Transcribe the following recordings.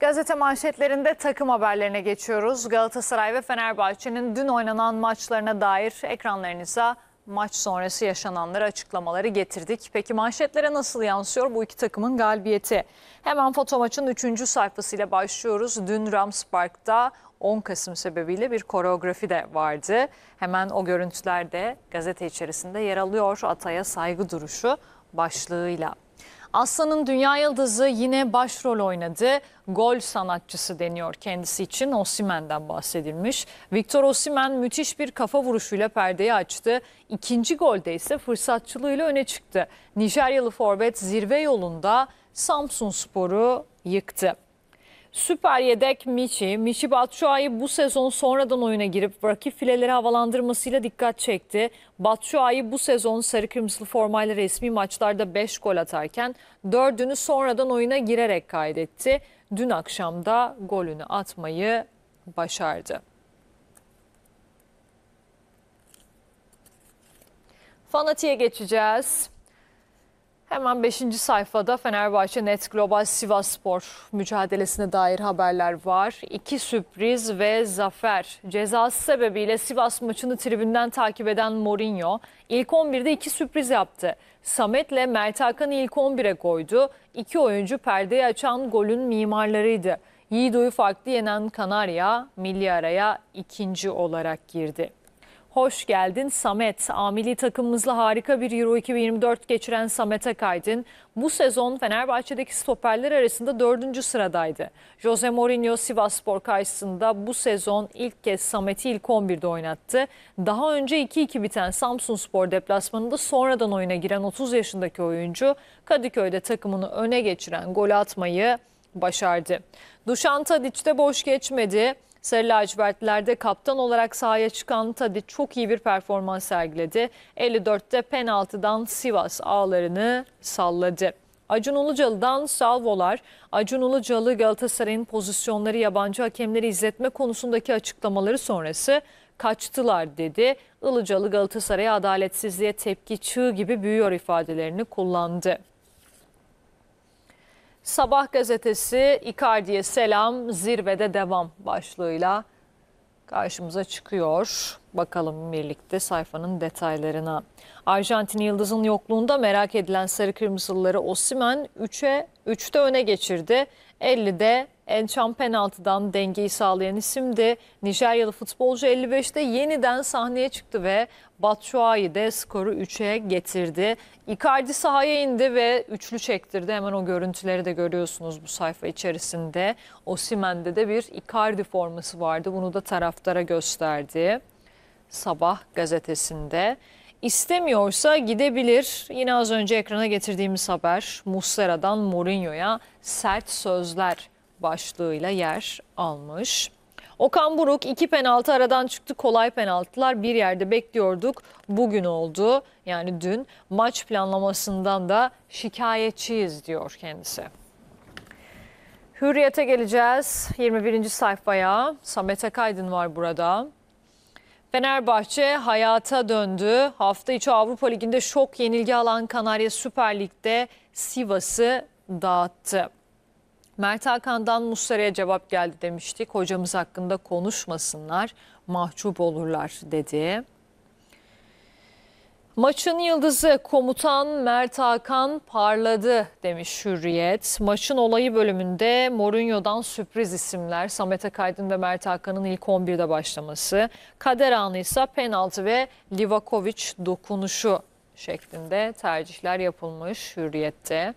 Gazete manşetlerinde takım haberlerine geçiyoruz. Galatasaray ve Fenerbahçe'nin dün oynanan maçlarına dair ekranlarınıza maç sonrası yaşananları açıklamaları getirdik. Peki manşetlere nasıl yansıyor bu iki takımın galibiyeti? Hemen foto maçın 3. sayfasıyla başlıyoruz. Dün Rams Park'ta 10 Kasım sebebiyle bir koreografi de vardı. Hemen o görüntüler de gazete içerisinde yer alıyor. Ataya saygı duruşu başlığıyla. Aslan'ın Dünya Yıldızı yine başrol oynadı. Gol sanatçısı deniyor kendisi için. Osimen'den bahsedilmiş. Victor Osimen müthiş bir kafa vuruşuyla perdeyi açtı. İkinci golde ise fırsatçılığıyla öne çıktı. Nijeryalı forvet zirve yolunda Samsun Spor'u yıktı. Süper yedek Michi. Michi Batshuayi bu sezon sonradan oyuna girip rakip fileleri havalandırmasıyla dikkat çekti. Batshuayi bu sezon sarı kırmızılı formayla resmi maçlarda 5 gol atarken 4'ünü sonradan oyuna girerek kaydetti. Dün akşam da golünü atmayı başardı. Fanatik'e geçeceğiz. Hemen 5. sayfada Fenerbahçe Net Global Sivas Spor mücadelesine dair haberler var. İki sürpriz ve zafer. Cezası sebebiyle Sivas maçını tribünden takip eden Mourinho ilk 11'de iki sürpriz yaptı. Samet'le Mert Hakan'ı ilk 11'e koydu. İki oyuncu perdeyi açan golün mimarlarıydı. Yiğido'yu farklı yenen Kanarya milli araya ikinci olarak girdi. Hoş geldin Samet. Amili takımımızla harika bir Euro 2024 geçiren Samet'e kaydın. Bu sezon Fenerbahçe'deki stoperler arasında dördüncü sıradaydı. Jose Mourinho Sivasspor karşısında bu sezon ilk kez Samet'i ilk 11'de oynattı. Daha önce 2-2 biten Samsun Spor deplasmanında sonradan oyuna giren 30 yaşındaki oyuncu Kadıköy'de takımını öne geçiren gol atmayı başardı. Duşan Tadic de boş geçmedi. Sarı lacivertlerde kaptan olarak sahaya çıkan Tadi çok iyi bir performans sergiledi. 54'te penaltıdan Sivas ağlarını salladı. Acun Ilıcalı'dan salvolar, Acun Ilıcalı Galatasaray'ın pozisyonları yabancı hakemleri izletme konusundaki açıklamaları sonrası kaçtılar dedi. Ilıcalı Galatasaray'a adaletsizliğe tepki çığ gibi büyüyor ifadelerini kullandı. Sabah gazetesi Icardi'ye selam zirvede devam başlığıyla karşımıza çıkıyor. Bakalım birlikte sayfanın detaylarına. Arjantin Yıldız'ın yokluğunda merak edilen sarı kırmızıları Osimen 3'e 3'te öne geçirdi. 50'de Ençam penaltıdan dengeyi sağlayan isim de Nijeryalı futbolcu 55'te yeniden sahneye çıktı ve Batshuayi de skoru 3'e getirdi. Icardi sahaya indi ve üçlü çektirdi. Hemen o görüntüleri de görüyorsunuz bu sayfa içerisinde. Osimen'de de bir Icardi forması vardı. Bunu da taraftara gösterdi. Sabah gazetesinde. İstemiyorsa gidebilir. Yine az önce ekrana getirdiğimiz haber Muslera'dan Mourinho'ya sert sözler başlığıyla yer almış. Okan Buruk iki penaltı aradan çıktı. Kolay penaltılar bir yerde bekliyorduk. Bugün oldu yani dün maç planlamasından da şikayetçiyiz diyor kendisi. Hürriyete geleceğiz 21. sayfaya. Samet Akaydın var burada. Fenerbahçe hayata döndü. Hafta içi Avrupa Ligi'nde şok yenilgi alan Kanarya Süper Lig'de Sivas'ı dağıttı. Mert Hakan'dan Muslera'ya cevap geldi demiştik. Hocamız hakkında konuşmasınlar, mahcup olurlar dedi. Maçın yıldızı komutan Mert Hakan parladı demiş Hürriyet. Maçın olayı bölümünde Mourinho'dan sürpriz isimler. Samet Akaydın ve Mert Hakan'ın ilk 11'de başlaması. Kader anı ise penaltı ve Livakovic dokunuşu şeklinde tercihler yapılmış Hürriyet'te.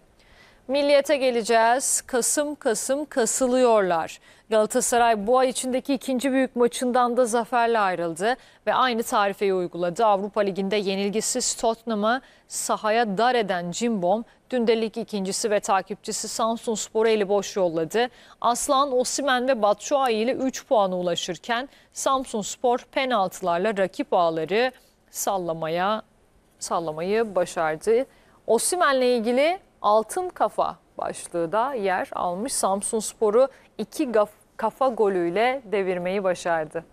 Milliyete geleceğiz. Kasım Kasım kasılıyorlar. Galatasaray bu ay içindeki ikinci büyük maçından da zaferle ayrıldı ve aynı tarifeyi uyguladı. Avrupa Ligi'nde yenilgisiz Tottenham'ı sahaya dar eden Cimbom, dün de lig ikincisi ve takipçisi Samsun Spor'u eli boş yolladı. Aslan, Osimen ve Batshuayi ile 3 puana ulaşırken Samsun Spor penaltılarla rakip ağları sallamaya sallamayı başardı. Osimen'le ilgili altın kafa başlığı da yer almış. Samsun Spor'u iki kafa golüyle devirmeyi başardı.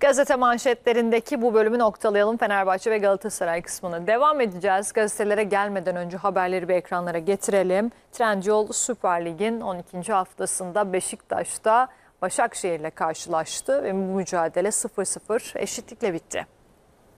Gazete manşetlerindeki bu bölümü noktalayalım. Fenerbahçe ve Galatasaray kısmını devam edeceğiz. Gazetelere gelmeden önce haberleri bir ekranlara getirelim. Trendyol Süper Lig'in 12. haftasında Beşiktaş'ta Başakşehir'le karşılaştı ve bu mücadele 0-0 eşitlikle bitti.